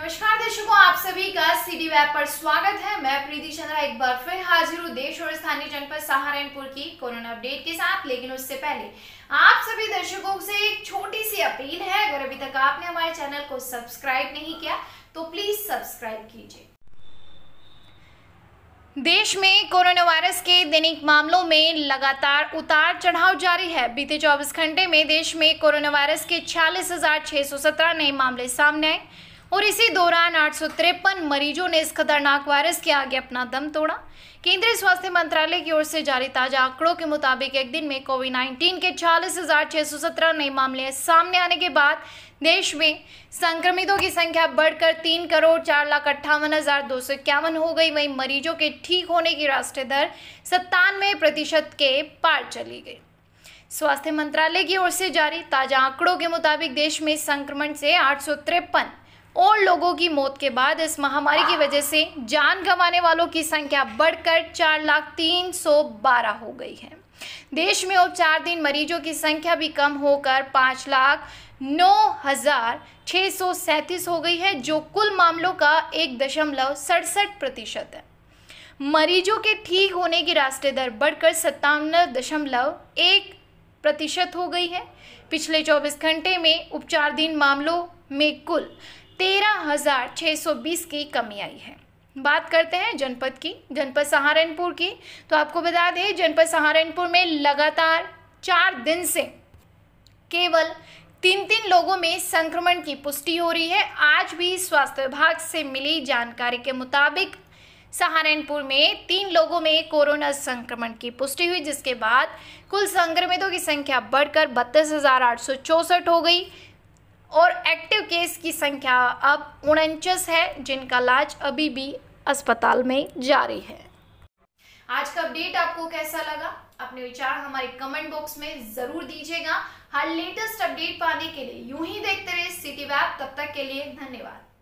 नमस्कार दर्शकों आप सभी का सीडी वेब पर स्वागत है मैं प्रीति चंद्रा एक बार फिर हाजिर हूँ देश और स्थानीय जनपद सहारनपुर की कोरोना अपडेट के साथ लेकिन उससे पहले आप सभी दर्शकों से एक छोटी सी अपील है अगर अभी तक आपने हमारे चैनल को सब्सक्राइब नहीं किया तो प्लीज सब्सक्राइब कीजिए देश में कोरोना वायरस के दैनिक मामलों में लगातार उतार चढ़ाव जारी है बीते 24 घंटे में देश में कोरोना वायरस के छियालीस नए मामले सामने आए और इसी दौरान आठ मरीजों ने इस खतरनाक वायरस के आगे अपना दम तोड़ा केंद्रीय स्वास्थ्य मंत्रालय की ओर से जारी ताजा आंकड़ों के मुताबिक एक दिन में कोविड 19 के चालीस नए मामले सामने आने के बाद देश में संक्रमितों की संख्या बढ़कर तीन करोड़ चार लाख अट्ठावन हजार दो सौ इक्यावन हो गई वहीं मरीजों के ठीक होने की राष्ट्रीय दर सत्तानवे प्रतिशत के पार चली गई स्वास्थ्य मंत्रालय की ओर से जारी ताजा आंकड़ों के मुताबिक देश में संक्रमण से आठ और लोगों की मौत के बाद इस महामारी की वजह से जान गंवाने वालों की संख्या बढ़कर चार लाख तीन सौ बारह हो गई है देश में उपचार दिन मरीजों की संख्या भी कम होकर पाँच लाख नौ हजार छः सौ सैंतीस हो गई है जो कुल मामलों का एक दशमलव सड़सठ प्रतिशत है मरीजों के ठीक होने की राष्ट्रीय दर बढ़कर सत्तावन दशमलव एक प्रतिशत हो गई है पिछले 24 घंटे में उपचाराधीन मामलों में कुल तेरह हज़ार सौ बीस की कमी आई है बात करते हैं जनपद की जनपद सहारनपुर की तो आपको बता दें जनपद सहारनपुर में लगातार चार दिन से केवल तीन तीन लोगों में संक्रमण की पुष्टि हो रही है आज भी स्वास्थ्य विभाग से मिली जानकारी के मुताबिक सहारनपुर में तीन लोगों में कोरोना संक्रमण की पुष्टि हुई जिसके बाद कुल संक्रमितों की संख्या बढ़कर बत्तीस हो गई और एक्टिव केस की संख्या अब उनचास है जिनका इलाज अभी भी अस्पताल में जारी है आज का अपडेट आपको कैसा लगा अपने विचार हमारे कमेंट बॉक्स में जरूर दीजिएगा हर लेटेस्ट अपडेट पाने के लिए यूं ही देखते रहे सिटी वैप तब तक के लिए धन्यवाद